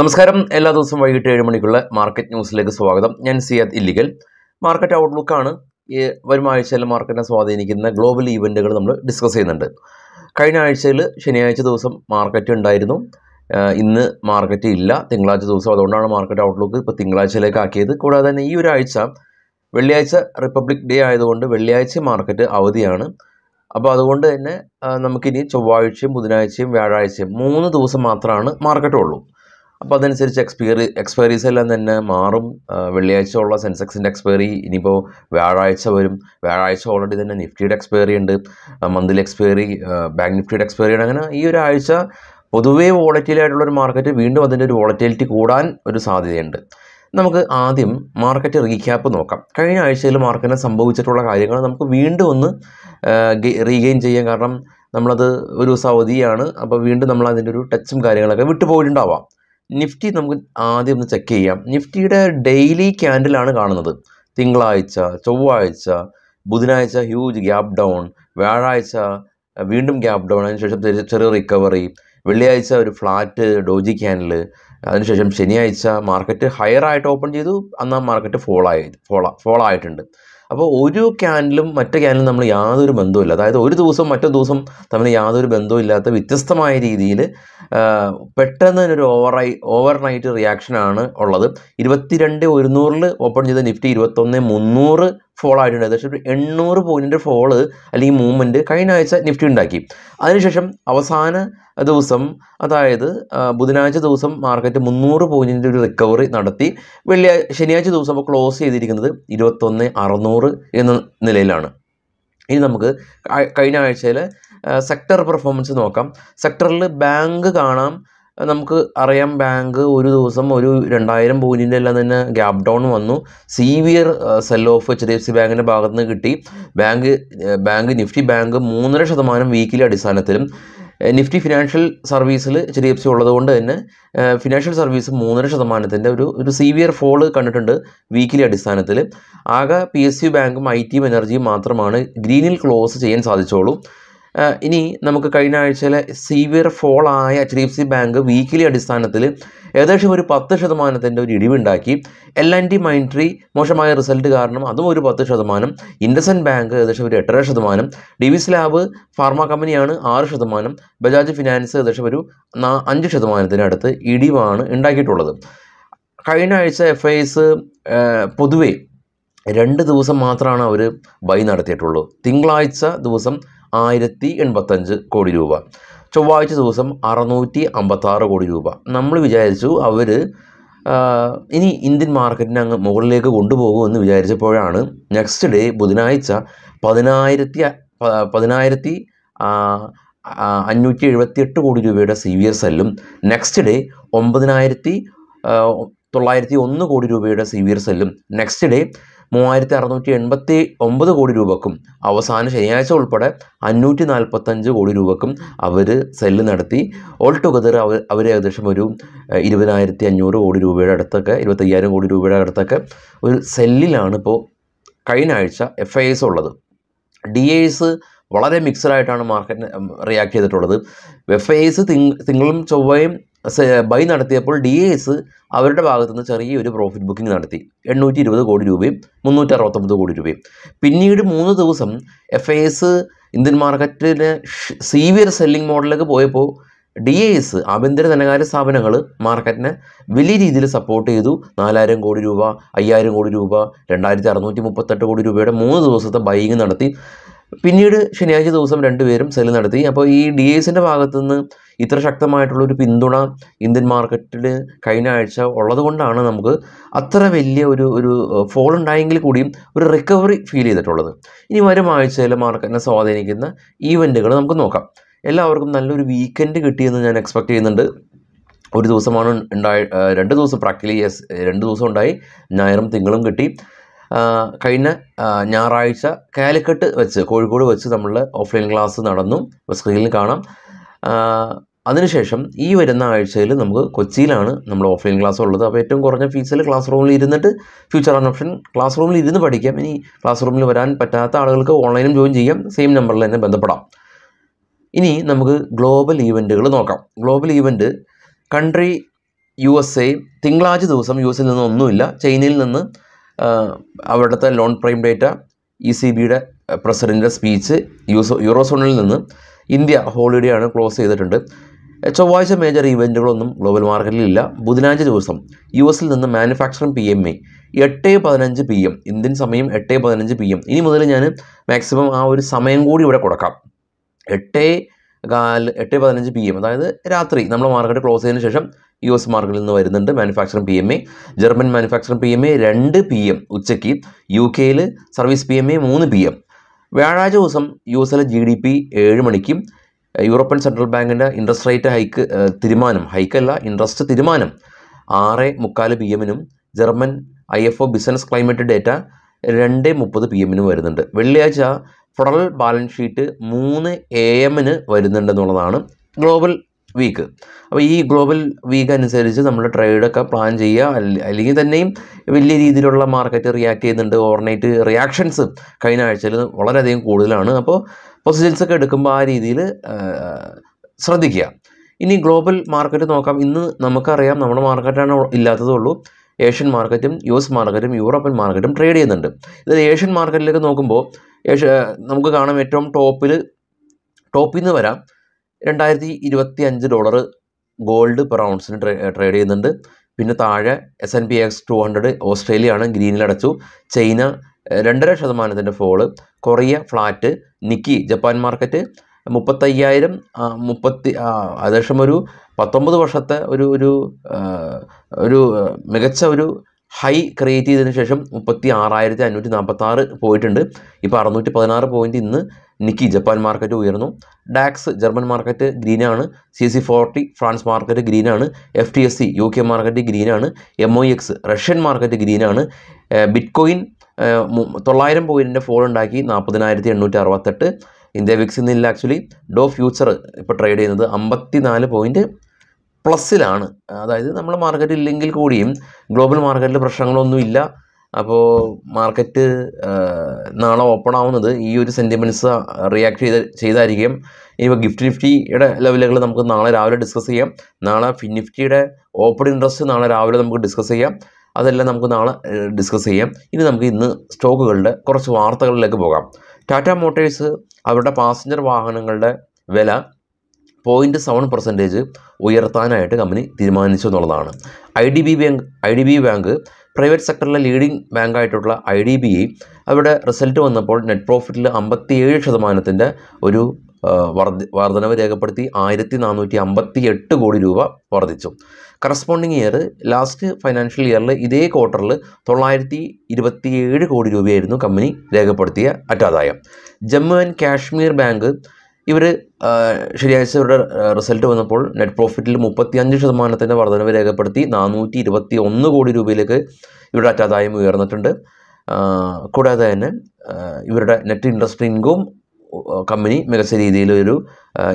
നമസ്കാരം എല്ലാ ദിവസവും വൈകിട്ട് ഏഴ് മണിക്കുള്ള മാർക്കറ്റ് ന്യൂസിലേക്ക് സ്വാഗതം ഞാൻ സിയാദ് ഇല്ലിഗൽ മാർക്കറ്റ് ഔട്ട്ലുക്കാണ് ഈ വരും ആഴ്ചയിൽ മാർക്കറ്റിനെ സ്വാധീനിക്കുന്ന ഗ്ലോബൽ ഈവൻറ്റുകൾ നമ്മൾ ഡിസ്കസ് ചെയ്യുന്നുണ്ട് കഴിഞ്ഞ ആഴ്ചയിൽ ശനിയാഴ്ച ദിവസം മാർക്കറ്റ് ഉണ്ടായിരുന്നു ഇന്ന് മാർക്കറ്റ് ഇല്ല തിങ്കളാഴ്ച ദിവസം അതുകൊണ്ടാണ് മാർക്കറ്റ് ഔട്ട്ലുക്ക് ഇപ്പോൾ തിങ്കളാഴ്ചയിലേക്ക് ആക്കിയത് കൂടാതെ തന്നെ ഈ ഒരു ആഴ്ച വെള്ളിയാഴ്ച റിപ്പബ്ലിക് ഡേ ആയതുകൊണ്ട് വെള്ളിയാഴ്ച മാർക്കറ്റ് അവധിയാണ് അപ്പോൾ അതുകൊണ്ട് തന്നെ നമുക്കിനി ചൊവ്വാഴ്ചയും ബുധനാഴ്ചയും വ്യാഴാഴ്ചയും മൂന്ന് ദിവസം മാത്രമാണ് മാർക്കറ്റ് അപ്പോൾ അതനുസരിച്ച് എക്സ്പയറി എക്സ്പയറീസ് എല്ലാം തന്നെ മാറും വെള്ളിയാഴ്ച ഉള്ള സെൻസെക്സിൻ്റെ എക്സ്പയറി ഇനിയിപ്പോൾ വ്യാഴാഴ്ച വരും വ്യാഴാഴ്ച ഓൾറെഡി തന്നെ നിഫ്റ്റിയുടെ എക്സ്പയറി ഉണ്ട് മന്ത്ലി എക്സ്പയറി ബാങ്ക് നിഫ്റ്റിയുടെ എക്സ്പയറി ഉണ്ട് അങ്ങനെ ഈ ഒരു ആഴ്ച പൊതുവേ ആയിട്ടുള്ള ഒരു മാർക്കറ്റ് വീണ്ടും അതിൻ്റെ ഒരു വോളറ്റിലിറ്റി കൂടാൻ ഒരു സാധ്യതയുണ്ട് നമുക്ക് ആദ്യം മാർക്കറ്റ് റീക്യാപ്പ് നോക്കാം കഴിഞ്ഞ ആഴ്ചയിൽ മാർക്കറ്റിനെ സംഭവിച്ചിട്ടുള്ള കാര്യങ്ങൾ നമുക്ക് വീണ്ടും ഒന്ന് റീഗെയിൻ ചെയ്യാം കാരണം നമ്മളത് ഒരു സൗദിയാണ് അപ്പോൾ വീണ്ടും നമ്മൾ അതിൻ്റെ ഒരു ടച്ചും കാര്യങ്ങളൊക്കെ വിട്ടുപോയിട്ടുണ്ടാവാം നിഫ്റ്റി നമുക്ക് ആദ്യം ഒന്ന് ചെക്ക് ചെയ്യാം നിഫ്റ്റിയുടെ ഡെയിലി ക്യാൻഡിലാണ് കാണുന്നത് തിങ്കളാഴ്ച ചൊവ്വാഴ്ച ബുധനാഴ്ച ഹ്യൂജ് ഗ്യാപ് ഡൗൺ വ്യാഴാഴ്ച വീണ്ടും ഗ്യാപ് ഡൗൺ അതിനുശേഷം ചെറിയ റിക്കവറി വെള്ളിയാഴ്ച ഒരു ഫ്ലാറ്റ് ഡോജി ക്യാനിൽ അതിനുശേഷം ശനിയാഴ്ച മാർക്കറ്റ് ഹയർ ആയിട്ട് ഓപ്പൺ ചെയ്തു അന്നാ ആ മാർക്കറ്റ് ഫോളായി ഫോളാ ആയിട്ടുണ്ട് അപ്പോൾ ഒരു ക്യാനിലും മറ്റു ക്യാനിലും നമ്മൾ യാതൊരു ബന്ധവുമില്ല അതായത് ഒരു ദിവസം മറ്റു ദിവസം തമ്മിൽ യാതൊരു ബന്ധവും ഇല്ലാത്ത വ്യത്യസ്തമായ രീതിയിൽ പെട്ടെന്ന് തന്നെ ഒരു ഓവറായി ഓവർ നൈറ്റ് റിയാക്ഷനാണ് ഉള്ളത് ഇരുപത്തിരണ്ട് ഒരുന്നൂറിൽ ഓപ്പൺ ചെയ്ത നിഫ്റ്റി ഇരുപത്തൊന്ന് മുന്നൂറ് ഫോൾ ആയിട്ടുണ്ട് ഏകദേശം ഒരു എണ്ണൂറ് പോയിൻറ്റ് ഫോള് അല്ലെങ്കിൽ മൂവ്മെൻറ്റ് കഴിഞ്ഞ ആഴ്ച നിഫ്റ്റി ഉണ്ടാക്കി അതിനുശേഷം അവസാന ദിവസം അതായത് ബുധനാഴ്ച ദിവസം മാർക്കറ്റ് മുന്നൂറ് പോയിൻറ്റിൻ്റെ ഒരു റിക്കവറി നടത്തി വെള്ളിയാഴ്ച ശനിയാഴ്ച ദിവസം അപ്പോൾ ക്ലോസ് ചെയ്തിരിക്കുന്നത് ഇരുപത്തൊന്ന് അറുന്നൂറ് എന്ന നിലയിലാണ് ഇനി നമുക്ക് കഴിഞ്ഞ ആഴ്ചയിലെ സെക്ടർ പെർഫോമൻസ് നോക്കാം സെക്ടറിൽ ബാങ്ക് കാണാം നമുക്ക് അറിയാം ബാങ്ക് ഒരു ദിവസം ഒരു രണ്ടായിരം പോയിൻറ്റിൻ്റെ എല്ലാം തന്നെ ഗ്യാപ് ഡൗൺ വന്നു severe sell off H D F C ബാങ്കിൻ്റെ ഭാഗത്തുനിന്ന് കിട്ടി ബാങ്ക് ബാങ്ക് നിഫ്റ്റി ബാങ്ക് മൂന്നര ശതമാനം വീക്കിലെ അടിസ്ഥാനത്തിലും നിഫ്റ്റി ഫിനാൻഷ്യൽ സർവീസിൽ എച്ച് ഡി എഫ് സി ഉള്ളതുകൊണ്ട് തന്നെ ഫിനാൻഷ്യൽ സർവീസ് മൂന്നര ശതമാനത്തിൻ്റെ ഒരു ഒരു സീവിയർ ഫോള് കണ്ടിട്ടുണ്ട് വീക്കിലെ അടിസ്ഥാനത്തിൽ ആകെ പി എസ് യു ബാങ്കും ഐ ടി എനർജിയും മാത്രമാണ് ഗ്രീനിൽ ക്ലോസ് ചെയ്യാൻ സാധിച്ചോളൂ ഇനി നമുക്ക് കഴിഞ്ഞ ആഴ്ചയിലെ സീവിയർ ഫോൾ ആയ H D F C bank weekly അടിസ്ഥാനത്തിൽ ഏകദേശം ഒരു പത്ത് ശതമാനത്തിൻ്റെ ഒരു ഇടിവുണ്ടാക്കി എൽ ആൻ ടി മൈൻട്രി മോശമായ റിസൾട്ട് കാരണം അതും ഒരു പത്ത് ശതമാനം ഇൻഡസൻ ബാങ്ക് ഏകദേശം ഒരു എട്ടര ശതമാനം ഡിവിസ് ലാബ് ഫാർമ കമ്പനിയാണ് ആറ് ശതമാനം ബജാജ് ഫിനാൻസ് ഏകദേശം ഒരു അഞ്ച് ശതമാനത്തിനടുത്ത് ഇടിവാണ് ഉണ്ടാക്കിയിട്ടുള്ളത് കഴിഞ്ഞ ആഴ്ച എഫ് ഐ എസ് പൊതുവേ രണ്ട് ദിവസം മാത്രമാണ് അവർ ബൈ നടത്തിയിട്ടുള്ളൂ തിങ്കളാഴ്ച ദിവസം ആയിരത്തി എൺപത്തഞ്ച് കോടി രൂപ ചൊവ്വാഴ്ച ദിവസം അറുന്നൂറ്റി അമ്പത്താറ് കോടി രൂപ നമ്മൾ വിചാരിച്ചു അവർ ഇനി ഇന്ത്യൻ മാർക്കറ്റിനെ അങ്ങ് മുകളിലേക്ക് കൊണ്ടുപോകുമെന്ന് വിചാരിച്ചപ്പോഴാണ് നെക്സ്റ്റ് ഡേ ബുധനാഴ്ച പതിനായിരത്തി പതിനായിരത്തി അഞ്ഞൂറ്റി എഴുപത്തിയെട്ട് കോടി രൂപയുടെ സി വി എസ് എല്ലും നെക്സ്റ്റ് ഡേ ഒമ്പതിനായിരത്തി തൊള്ളായിരത്തി ഒന്ന് കോടി രൂപയുടെ സി വി എസ് എല്ലും നെക്സ്റ്റ് ഡേ മൂവായിരത്തി അറുന്നൂറ്റി എൺപത്തി ഒമ്പത് കോടി രൂപക്കും അവസാന ശനിയാഴ്ച ഉൾപ്പെടെ അഞ്ഞൂറ്റി നാൽപ്പത്തഞ്ച് കോടി രൂപക്കും അവർ സെല്ല് നടത്തി ഓൾ ടുഗദർ അവർ അവർ ഏകദേശം ഒരു ഇരുപതിനായിരത്തി അഞ്ഞൂറ് കോടി രൂപയുടെ അടുത്തൊക്കെ ഇരുപത്തയ്യായിരം കോടി രൂപയുടെ അടുത്തൊക്കെ ഒരു സെല്ലിലാണ് ഇപ്പോൾ കഴിഞ്ഞ ആഴ്ച എഫ് ഐ എസ് ഉള്ളത് ഡി എസ് വളരെ മിക്സഡായിട്ടാണ് മാർക്കറ്റിന് റിയാക്ട് ചെയ്തിട്ടുള്ളത് എഫ് ഐ എസ് തിങ്കളും ചൊവ്വയും ബൈ നടത്തിയപ്പോൾ ഡി എസ് അവരുടെ ഭാഗത്തുനിന്ന് ചെറിയൊരു പ്രോഫിറ്റ് ബുക്കിംഗ് നടത്തി എണ്ണൂറ്റി ഇരുപത് കോടി രൂപയും മുന്നൂറ്റി അറുപത്തൊമ്പത് കോടി രൂപയും പിന്നീട് മൂന്ന് ദിവസം എഫ് ഐ എസ് ഇന്ത്യൻ മാർക്കറ്റിന് സീവിയർ സെല്ലിംഗ് മോഡലിലേക്ക് പോയപ്പോൾ ഡി എ എസ് ആഭ്യന്തര ധനകാര്യ സ്ഥാപനങ്ങൾ മാർക്കറ്റിനെ വലിയ രീതിയിൽ സപ്പോർട്ട് ചെയ്തു നാലായിരം കോടി രൂപ അയ്യായിരം കോടി രൂപ രണ്ടായിരത്തി അറുന്നൂറ്റി മുപ്പത്തെട്ട് കോടി രൂപയുടെ മൂന്ന് ദിവസത്തെ ബൈങ് നടത്തി പിന്നീട് ശനിയാഴ്ച ദിവസം രണ്ടുപേരും സെല് നടത്തി അപ്പോൾ ഈ ഡി എസിൻ്റെ ഭാഗത്തുനിന്ന് ഇത്ര ഒരു പിന്തുണ ഇന്ത്യൻ മാർക്കറ്റിൽ കഴിഞ്ഞ ആഴ്ച ഉള്ളതുകൊണ്ടാണ് നമുക്ക് അത്ര വലിയ ഒരു ഒരു ഫോൾ ഉണ്ടായെങ്കിൽ കൂടിയും ഒരു റിക്കവറി ഫീൽ ചെയ്തിട്ടുള്ളത് ഇനി വരും ആഴ്ചയിലെ മാർക്കറ്റിനെ സ്വാധീനിക്കുന്ന ഈവൻറ്റുകൾ നമുക്ക് നോക്കാം എല്ലാവർക്കും നല്ലൊരു വീക്കെൻഡ് കിട്ടിയെന്ന് ഞാൻ എക്സ്പെക്റ്റ് ചെയ്യുന്നുണ്ട് ഒരു ദിവസമാണ് ഉണ്ടായി രണ്ട് ദിവസം പ്രാക്ടിക്കലി യെസ് രണ്ട് ദിവസം ഉണ്ടായി ഞായറും തിങ്കളും കിട്ടി കഴിഞ്ഞ ഞായറാഴ്ച കാലിക്കട്ട് വെച്ച് കോഴിക്കോട് വെച്ച് നമ്മൾ ഓഫ്ലൈൻ ക്ലാസ് നടന്നു സ്ക്രീനിൽ കാണാം അതിനുശേഷം ഈ വരുന്ന ആഴ്ചയിൽ നമുക്ക് കൊച്ചിയിലാണ് നമ്മൾ ഓഫ്ലൈൻ ക്ലാസ് ഉള്ളത് അപ്പോൾ ഏറ്റവും കുറഞ്ഞ ഫീസിൽ ക്ലാസ് റൂമിൽ ഇരുന്നിട്ട് ഫ്യൂച്ചർ ആൻഡ് ഓപ്ഷൻ ക്ലാസ് റൂമിൽ ഇരുന്ന് പഠിക്കാം ഇനി ക്ലാസ് റൂമിൽ വരാൻ പറ്റാത്ത ആളുകൾക്ക് ഓൺലൈനും ജോയിൻ ചെയ്യാം സെയിം നമ്പറിൽ തന്നെ ബന്ധപ്പെടാം ഇനി നമുക്ക് ഗ്ലോബൽ ഈവൻറ്റുകൾ നോക്കാം global event country U S A തിങ്കളാഴ്ച ദിവസം യു എസിൽ നിന്നൊന്നുമില്ല ചൈനയിൽ നിന്ന് അവിടുത്തെ loan prime data E C ബിയുടെ പ്രസിഡൻറ്റിൻ്റെ സ്പീച്ച് യൂസോ യൂറോസോണിൽ നിന്ന് ഇന്ത്യ ഹോളിഡേ ആണ് ക്ലോസ് ചെയ്തിട്ടുണ്ട് ചൊവ്വാഴ്ച മേജർ ഇവൻറ്റുകളൊന്നും ഗ്ലോബൽ മാർക്കറ്റിൽ ഇല്ല ബുധനാഴ്ച ദിവസം യു എസിൽ നിന്ന് മാനുഫാക്ചറിംഗ് പി എം എ എട്ട് പതിനഞ്ച് പി എം ഇന്ത്യൻ സമയം എട്ട് പതിനഞ്ച് പി എം ഇനി മുതൽ ഞാൻ മാക്സിമം ആ ഒരു സമയം കൂടി ഇവിടെ കൊടുക്കാം എട്ട് കാല് എട്ട് പതിനഞ്ച് പി എം അതായത് രാത്രി നമ്മൾ മാർക്കറ്റ് ക്ലോസ് ചെയ്തതിന് ശേഷം യു എസ് മാർക്കറ്റിൽ നിന്ന് വരുന്നുണ്ട് manufacturing P M A German manufacturing P M A രണ്ട് പി എം ഉച്ചയ്ക്ക് യു കെയിൽ സർവീസ് പി എം എ മൂന്ന് പി എം വ്യാഴാഴ്ച ദിവസം യു എസിലെ ജി ഡി പി ഏഴ് മണിക്കും യൂറോപ്യൻ സെൻട്രൽ ബാങ്കിൻ്റെ ഇൻട്രസ്റ്റ് റേറ്റ് ഹൈക്ക് തീരുമാനം ഹൈക്കല്ല ഇൻട്രസ്റ്റ് തീരുമാനം ആറ് മുക്കാല് പി എമ്മിനും German I F O business climate data രണ്ട് മുപ്പത് പി എമ്മിന് വരുന്നുണ്ട് വെള്ളിയാഴ്ച ഫെഡറൽ ബാലൻസ് ഷീറ്റ് മൂന്ന് എ എമ്മിന് വരുന്നുണ്ടെന്നുള്ളതാണ് ഗ്ലോബൽ വീക്ക് അപ്പോൾ ഈ ഗ്ലോബൽ വീക്ക് അനുസരിച്ച് നമ്മൾ ട്രേഡൊക്കെ പ്ലാൻ ചെയ്യുക അല്ലെങ്കിൽ തന്നെയും വലിയ രീതിയിലുള്ള മാർക്കറ്റ് റിയാക്ട് ചെയ്യുന്നുണ്ട് ഓവർനൈറ്റ് റിയാക്ഷൻസ് കഴിഞ്ഞ ആഴ്ചയിൽ വളരെയധികം കൂടുതലാണ് അപ്പോൾ പൊസിഷൻസ് ഒക്കെ എടുക്കുമ്പോൾ ആ രീതിയിൽ ശ്രദ്ധിക്കുക ഇനി ഗ്ലോബൽ മാർക്കറ്റ് നോക്കാം ഇന്ന് നമുക്കറിയാം നമ്മുടെ മാർക്കറ്റാണ് ഇല്ലാത്തതുള്ളൂ ഏഷ്യൻ മാർക്കറ്റും യു എസ് മാർക്കറ്റും യൂറോപ്യൻ മാർക്കറ്റും ട്രേഡ് ചെയ്യുന്നുണ്ട് ഇത് ഏഷ്യൻ മാർക്കറ്റിലേക്ക് നോക്കുമ്പോൾ ഏഷ്യ നമുക്ക് കാണാം ഏറ്റവും ടോപ്പിൽ ടോപ്പിൽ നിന്ന് വരാം രണ്ടായിരത്തി ഇരുപത്തി അഞ്ച് ഡോളർ ഗോൾഡ് പെർ ഔൺസിന് ട്രേഡ് ചെയ്യുന്നുണ്ട് പിന്നെ താഴെ S and P X two hundred Australia ആണ് ഗ്രീനിൽ അടച്ചു ചൈന രണ്ടര ശതമാനത്തിൻ്റെ fall Korea flat Nikkei Japan market മുപ്പത്തയ്യായിരം മുപ്പത്തി ഏകദേശം ഒരു പത്തൊമ്പത് വർഷത്തെ ഒരു ഒരു ഒരു മികച്ച ഒരു ഹൈ ക്രിയേറ്റ് ചെയ്തതിന് ശേഷം മുപ്പത്തി ആറായിരത്തി അഞ്ഞൂറ്റി നാൽപ്പത്താറ് പോയിട്ടുണ്ട് ഇപ്പോൾ അറുന്നൂറ്റി പതിനാറ് പോയിൻറ്റ് ഇന്ന് നിക്കി ജപ്പാൻ മാർക്കറ്റ് ഉയർന്നു ഡാക്സ് ജർമ്മൻ മാർക്കറ്റ് ഗ്രീനാണ് C C forty France market ഗ്രീനാണ് F T S C U K market ഗ്രീനാണ് M O X Russian market ഗ്രീനാണ് കോയിൻ തൊള്ളായിരം പോയിൻറ്റിൻ്റെ ഫോൾ ഉണ്ടാക്കി നാൽപ്പതിനായിരത്തി എണ്ണൂറ്റി അറുപത്തെട്ട് ഇന്ത്യ വിക്സ് ഇന്നില്ല ആക്ച്വലി ഡോ ഫ്യൂച്ചർ ഇപ്പോൾ ട്രേഡ് ചെയ്യുന്നത് അമ്പത്തി നാല് പോയിൻറ്റ് പ്ലസ്സിലാണ് അതായത് നമ്മൾ മാർക്കറ്റ് ഇല്ലെങ്കിൽ കൂടിയും ഗ്ലോബൽ മാർക്കറ്റിൽ പ്രശ്നങ്ങളൊന്നുമില്ല അപ്പോൾ മാർക്കറ്റ് നാളെ ഓപ്പൺ ആവുന്നത് ഈ ഒരു സെൻറ്റിമെൻറ്റ്സ് റിയാക്ട് ചെയ്ത് ചെയ്തായിരിക്കും ഇനിയിപ്പോൾ ഗിഫ്റ്റ് നിഫ്റ്റിയുടെ ലെവലുകൾ നമുക്ക് നാളെ രാവിലെ ഡിസ്കസ് ചെയ്യാം നാളെ നിഫ്റ്റിയുടെ ഓപ്പൺ ഇൻട്രസ്റ്റ് നാളെ രാവിലെ നമുക്ക് ഡിസ്കസ് ചെയ്യാം അതെല്ലാം നമുക്ക് നാളെ ഡിസ്കസ് ചെയ്യാം ഇനി നമുക്ക് ഇന്ന് സ്റ്റോക്കുകളുടെ കുറച്ച് വാർത്തകളിലേക്ക് പോകാം ടാറ്റ മോട്ടേഴ്സ് അവരുടെ പാസഞ്ചർ വാഹനങ്ങളുടെ വില പോയിൻറ്റ് സെവൻ പെർസെൻറ്റേജ് ഉയർത്താനായിട്ട് കമ്പനി തീരുമാനിച്ചു എന്നുള്ളതാണ് I D B bank I D B bank private സെക്ടറിലെ ലീഡിംഗ് ബാങ്കായിട്ടുള്ള ഐ ഡി ബി അവരുടെ റിസൾട്ട് വന്നപ്പോൾ നെറ്റ് പ്രോഫിറ്റിൽ അമ്പത്തിയേഴ് ശതമാനത്തിൻ്റെ ഒരു വർദ്ധ വർധനവ് രേഖപ്പെടുത്തി ആയിരത്തി നാനൂറ്റി അമ്പത്തി എട്ട് കോടി രൂപ വർദ്ധിച്ചു കറസ്പോണ്ടിങ് ഇയർ ലാസ്റ്റ് ഫൈനാൻഷ്യൽ ഇയറിൽ ഇതേ ക്വാർട്ടറിൽ തൊള്ളായിരത്തി ഇരുപത്തിയേഴ് കോടി രൂപയായിരുന്നു കമ്പനി രേഖപ്പെടുത്തിയ അറ്റാദായം ജമ്മു ആൻഡ് കാശ്മീർ ബാങ്ക് ഇവർ ശനിയാഴ്ച ഇവരുടെ റിസൾട്ട് വന്നപ്പോൾ നെറ്റ് പ്രോഫിറ്റിൽ മുപ്പത്തിയഞ്ച് ശതമാനത്തിൻ്റെ വർധനവ് രേഖപ്പെടുത്തി നാനൂറ്റി ഇരുപത്തി ഒന്ന് കോടി രൂപയിലേക്ക് ഇവരുടെ അറ്റാദായം ഉയർന്നിട്ടുണ്ട് കൂടാതെ തന്നെ ഇവരുടെ നെറ്റ് ഇൻട്രസ്റ്റ് ഇൻകവും കമ്പനി മികച്ച രീതിയിൽ ഒരു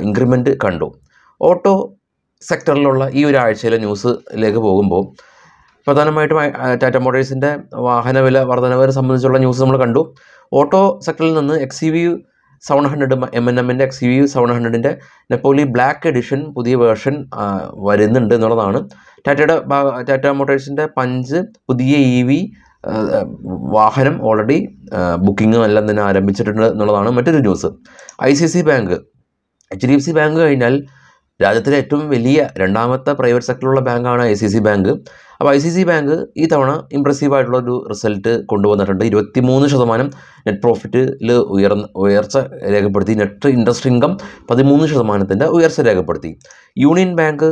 ഇൻക്രിമെൻ്റ് കണ്ടു ഓട്ടോ സെക്ടറിലുള്ള ഈ ഒരു ആഴ്ചയിലെ ന്യൂസിലേക്ക് പോകുമ്പോൾ പ്രധാനമായിട്ടും ടാറ്റ മോട്ടേഴ്സിൻ്റെ വില വർധനവരെ സംബന്ധിച്ചുള്ള ന്യൂസ് നമ്മൾ കണ്ടു ഓട്ടോ സെക്ടറിൽ നിന്ന് X V seven hundred M N എമ്മിൻ്റെ എക്സ് വി സെവൻ ഹൺഡ്രഡിൻ്റെ നെപ്പോളി ബ്ലാക്ക് എഡിഷൻ പുതിയ വേർഷൻ വരുന്നുണ്ട് എന്നുള്ളതാണ് ടാറ്റയുടെ ടാറ്റ മോട്ടേഴ്സിൻ്റെ പഞ്ച് പുതിയ ഇ e വി വാഹനം ഓൾറെഡി ബുക്കിങ്ങും എല്ലാം തന്നെ ആരംഭിച്ചിട്ടുണ്ട് എന്നുള്ളതാണ് മറ്റൊരു news I C C bank H D F C bank കഴിഞ്ഞാൽ രാജ്യത്തിലെ ഏറ്റവും വലിയ രണ്ടാമത്തെ പ്രൈവറ്റ് സെക്ടറിലുള്ള ബാങ്കാണ് ഐ സി സി ബാങ്ക് അപ്പോൾ ഐ സി സി ബാങ്ക് ഈ തവണ ഇമ്പ്രസീവായിട്ടുള്ള ഒരു റിസൾട്ട് കൊണ്ടുവന്നിട്ടുണ്ട് മൂന്ന് ശതമാനം നെറ്റ് പ്രോഫിറ്റിൽ ഉയർന്ന ഉയർച്ച രേഖപ്പെടുത്തി നെറ്റ് ഇൻട്രസ്റ്റ് ഇൻകം പതിമൂന്ന് ശതമാനത്തിൻ്റെ ഉയർച്ച രേഖപ്പെടുത്തി യൂണിയൻ ബാങ്ക്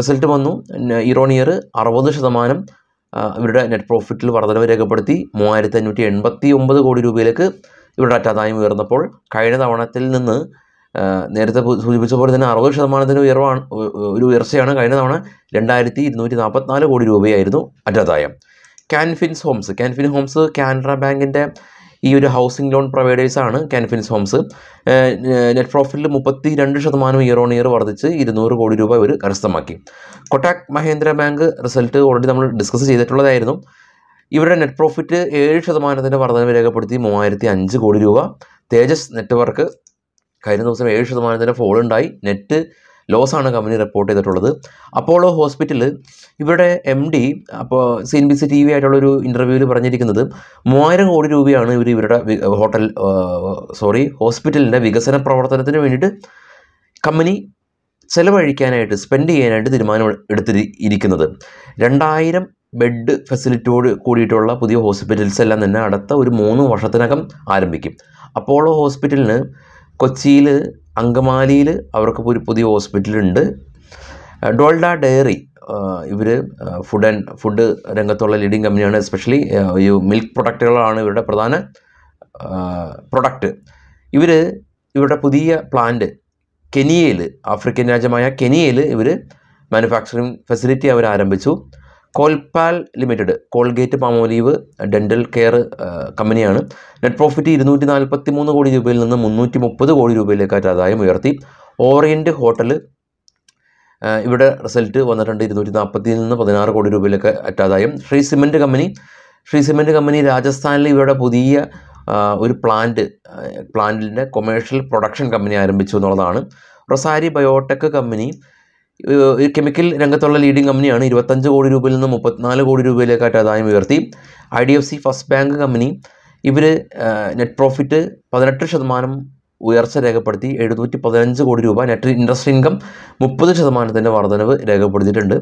റിസൾട്ട് വന്നു ഇറോണിയർ അറുപത് ശതമാനം ഇവരുടെ നെറ്റ് പ്രോഫിറ്റിൽ വർധനവ് രേഖപ്പെടുത്തി മൂവായിരത്തി അഞ്ഞൂറ്റി എൺപത്തി ഒമ്പത് കോടി രൂപയിലേക്ക് ഇവരുടെ അറ്റാദായം ഉയർന്നപ്പോൾ കഴിഞ്ഞ തവണത്തിൽ നിന്ന് നേരത്തെ സൂചിപ്പിച്ച പോലെ തന്നെ അറുപത് ശതമാനത്തിന് ഉയർവാണ് ഒരു ഉയർച്ചയാണ് കഴിഞ്ഞ തവണ രണ്ടായിരത്തി ഇരുന്നൂറ്റി നാൽപ്പത്തിനാല് കോടി രൂപയായിരുന്നു അറ്റാദായം കാൻഫിൻസ് ഹോംസ് ക്യാൻഫിൻ ഹോംസ് കാനറ ബാങ്കിൻ്റെ ഈ ഒരു ഹൗസിംഗ് ലോൺ പ്രൊവൈഡേഴ്സാണ് കാൻഫിൻസ് ഹോംസ് നെറ്റ് പ്രോഫിറ്റിൽ മുപ്പത്തി രണ്ട് ശതമാനം ഇയർ ഓൺ ഇയർ വർദ്ധിച്ച് ഇരുന്നൂറ് കോടി രൂപ ഇവർ കരസ്ഥമാക്കി Kotak Mahindra bank result already നമ്മൾ ഡിസ്കസ് ചെയ്തിട്ടുള്ളതായിരുന്നു ഇവരുടെ നെറ്റ് പ്രോഫിറ്റ് ഏഴ് ശതമാനത്തിൻ്റെ വർധനവ് രേഖപ്പെടുത്തി മൂവായിരത്തി അഞ്ച് കോടി രൂപ തേജസ് നെറ്റ്വർക്ക് കഴിഞ്ഞ ദിവസം ഏഴ് ശതമാനത്തിൻ്റെ ഫോളുണ്ടായി നെറ്റ് ലോസാണ് കമ്പനി റിപ്പോർട്ട് ചെയ്തിട്ടുള്ളത് അപ്പോളോ ഹോസ്പിറ്റൽ ഇവരുടെ എം ഡി അപ്പോൾ C N B C T V ആയിട്ടുള്ളൊരു ഇൻ്റർവ്യൂവിൽ പറഞ്ഞിരിക്കുന്നത് മൂവായിരം കോടി രൂപയാണ് ഇവർ ഇവരുടെ ഹോട്ടൽ സോറി ഹോസ്പിറ്റലിൻ്റെ വികസന പ്രവർത്തനത്തിന് വേണ്ടിയിട്ട് കമ്പനി ചെലവഴിക്കാനായിട്ട് സ്പെൻഡ് ചെയ്യാനായിട്ട് തീരുമാനം എടുത്തിരി ഇരിക്കുന്നത് രണ്ടായിരം ബെഡ് ഫെസിലിറ്റിയോട് കൂടിയിട്ടുള്ള പുതിയ ഹോസ്പിറ്റൽസ് എല്ലാം തന്നെ അടുത്ത ഒരു മൂന്ന് വർഷത്തിനകം ആരംഭിക്കും അപ്പോളോ ഹോസ്പിറ്റലിന് കൊച്ചിയിൽ അങ്കമാലിയിൽ അവർക്ക് ഒരു പുതിയ ഹോസ്പിറ്റലുണ്ട് ഡോൾഡ ഡയറി ഇവർ ഫുഡ് ആൻഡ് ഫുഡ് രംഗത്തുള്ള ലീഡിങ് കമ്പനിയാണ് എസ്പെഷ്യലി ഈ മിൽക്ക് പ്രൊഡക്റ്റുകളാണ് ഇവരുടെ പ്രധാന പ്രൊഡക്റ്റ് ഇവർ ഇവരുടെ പുതിയ പ്ലാന്റ് കെനിയയിൽ ആഫ്രിക്കൻ രാജ്യമായ കെനിയയിൽ ഇവർ മാനുഫാക്ചറിങ് ഫെസിലിറ്റി അവർ ആരംഭിച്ചു Colpal limited Colgate Palmolive dental care കമ്പനിയാണ് നെറ്റ് പ്രോഫിറ്റ് ഇരുന്നൂറ്റി നാൽപ്പത്തി മൂന്ന് കോടി രൂപയിൽ നിന്ന് മുന്നൂറ്റി മുപ്പത് കോടി രൂപയിലേക്കായിട്ട് ആദായം ഉയർത്തി ഓറിയൻ്റ് ഹോട്ടൽ ഇവിടെ റിസൾട്ട് വന്നിട്ടുണ്ട് ഇരുന്നൂറ്റി നാൽപ്പത്തി നിന്ന് പതിനാറ് കോടി രൂപയിലേക്ക് അറ്റാദായം Shree cement company Shree cement company രാജസ്ഥാനിൽ ഇവരുടെ പുതിയ ഒരു പ്ലാന്റ് പ്ലാന്റിൻ്റെ കൊമേഴ്ഷ്യൽ പ്രൊഡക്ഷൻ കമ്പനി ആരംഭിച്ചു എന്നുള്ളതാണ് റൊസാരി ബയോടെക് കമ്പനി ഈ കെമിക്കൽ രംഗത്തുള്ള ലീഡിംഗ് കമ്പനിയാണ് ഇരുപത്തഞ്ച് കോടി രൂപയിൽ നിന്ന് മുപ്പത്തിനാല് കോടി രൂപയിലേക്കായിട്ട് ആദായം ഉയർത്തി I D F C first bank company ഇവർ നെറ്റ് പ്രോഫിറ്റ് പതിനെട്ട് ശതമാനം ഉയർച്ച രേഖപ്പെടുത്തി എഴുന്നൂറ്റി പതിനഞ്ച് കോടി രൂപ നെറ്റ് ഇൻട്രസ്റ്റ് ഇൻകം മുപ്പത് ശതമാനത്തിൻ്റെ വർധനവ് രേഖപ്പെടുത്തിയിട്ടുണ്ട്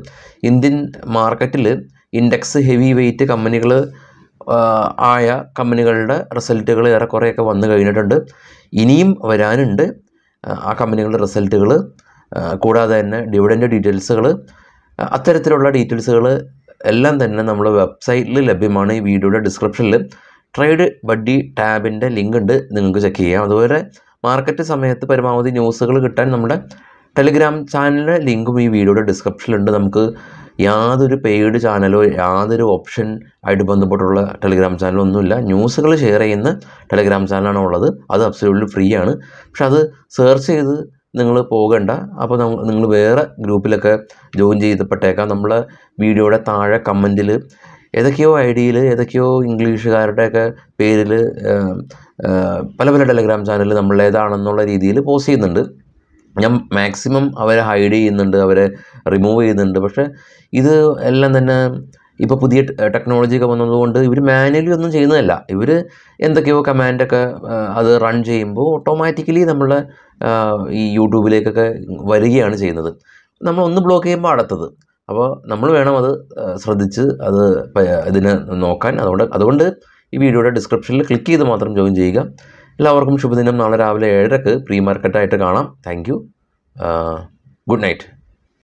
ഇന്ത്യൻ മാർക്കറ്റിൽ ഇൻഡെക്സ് ഹെവി വെയിറ്റ് കമ്പനികൾ ആയ കമ്പനികളുടെ റിസൾട്ടുകൾ ഏറെക്കുറെയൊക്കെ വന്നു കഴിഞ്ഞിട്ടുണ്ട് ഇനിയും വരാനുണ്ട് ആ കമ്പനികളുടെ റിസൾട്ടുകൾ കൂടാതെ തന്നെ ഡിവിഡൻ്റ് ഡീറ്റെയിൽസുകൾ അത്തരത്തിലുള്ള ഡീറ്റെയിൽസുകൾ എല്ലാം തന്നെ നമ്മൾ വെബ്സൈറ്റിൽ ലഭ്യമാണ് ഈ വീഡിയോയുടെ ഡിസ്ക്രിപ്ഷനിൽ ട്രേഡ് ബഡ്ഡി ടാബിൻ്റെ ലിങ്ക് ഉണ്ട് നിങ്ങൾക്ക് ചെക്ക് ചെയ്യാം അതുപോലെ മാർക്കറ്റ് സമയത്ത് പരമാവധി ന്യൂസുകൾ കിട്ടാൻ നമ്മുടെ ടെലിഗ്രാം ചാനലിൻ്റെ ലിങ്കും ഈ വീഡിയോയുടെ ഡിസ്ക്രിപ്ഷനിലുണ്ട് നമുക്ക് യാതൊരു പെയ്ഡ് ചാനലോ യാതൊരു ഓപ്ഷൻ ആയിട്ട് ബന്ധപ്പെട്ടുള്ള ടെലിഗ്രാം ചാനലോ ഒന്നുമില്ല ന്യൂസുകൾ ഷെയർ ചെയ്യുന്ന ടെലിഗ്രാം ചാനലാണ് ഉള്ളത് അത് അബ്സല്യൂട്ട്ലി ഫ്രീ ആണ് പക്ഷെ അത് സെർച്ച് ചെയ്ത് നിങ്ങൾ പോകണ്ട അപ്പോൾ നിങ്ങൾ വേറെ ഗ്രൂപ്പിലൊക്കെ ജോയിൻ ചെയ്തപ്പെട്ടേക്കാം നമ്മൾ വീഡിയോയുടെ താഴെ കമൻറ്റിൽ ഏതൊക്കെയോ ഐ ഡിയിൽ ഏതൊക്കെയോ ഇംഗ്ലീഷുകാരുടെയൊക്കെ പേരിൽ പല പല ടെലഗ്രാം ചാനലിൽ നമ്മൾ രീതിയിൽ പോസ്റ്റ് ചെയ്യുന്നുണ്ട് ഞാൻ മാക്സിമം അവരെ ഹൈഡ് ചെയ്യുന്നുണ്ട് അവരെ റിമൂവ് ചെയ്യുന്നുണ്ട് പക്ഷേ ഇത് എല്ലാം തന്നെ ഇപ്പോൾ പുതിയ ടെക്നോളജിയൊക്കെ വന്നതുകൊണ്ട് ഇവർ മാനുവലി ഒന്നും ചെയ്യുന്നതല്ല ഇവർ എന്തൊക്കെയോ കമാൻഡൊക്കെ അത് റൺ ചെയ്യുമ്പോൾ ഓട്ടോമാറ്റിക്കലി നമ്മളെ ഈ യൂട്യൂബിലേക്കൊക്കെ വരികയാണ് ചെയ്യുന്നത് നമ്മൾ ഒന്ന് ബ്ലോക്ക് ചെയ്യുമ്പോൾ അടുത്തത് അപ്പോൾ നമ്മൾ വേണം അത് ശ്രദ്ധിച്ച് അത് ഇതിനെ നോക്കാൻ അതുകൊണ്ട് അതുകൊണ്ട് ഈ വീഡിയോയുടെ ഡിസ്ക്രിപ്ഷനിൽ ക്ലിക്ക് ചെയ്ത് മാത്രം ജോയിൻ ചെയ്യുക എല്ലാവർക്കും ശുഭദിനം നാളെ രാവിലെ ഏഴരക്ക് പ്രീ മാർക്കറ്റായിട്ട് കാണാം താങ്ക് ഗുഡ് നൈറ്റ്